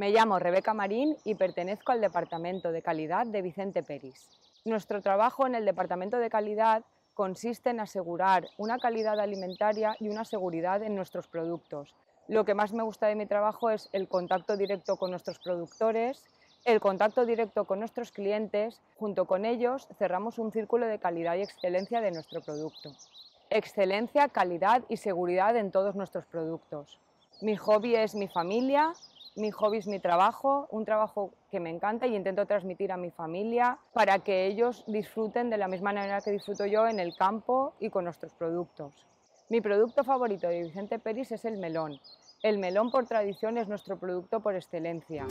Me llamo Rebeca Marín y pertenezco al Departamento de Calidad de Vicente Peris. Nuestro trabajo en el Departamento de Calidad consiste en asegurar una calidad alimentaria y una seguridad en nuestros productos. Lo que más me gusta de mi trabajo es el contacto directo con nuestros productores, el contacto directo con nuestros clientes. Junto con ellos cerramos un círculo de calidad y excelencia de nuestro producto. Excelencia, calidad y seguridad en todos nuestros productos. Mi hobby es mi familia, mi hobby es mi trabajo, un trabajo que me encanta y intento transmitir a mi familia para que ellos disfruten de la misma manera que disfruto yo en el campo y con nuestros productos. Mi producto favorito de Vicente Peris es el melón. El melón por tradición es nuestro producto por excelencia.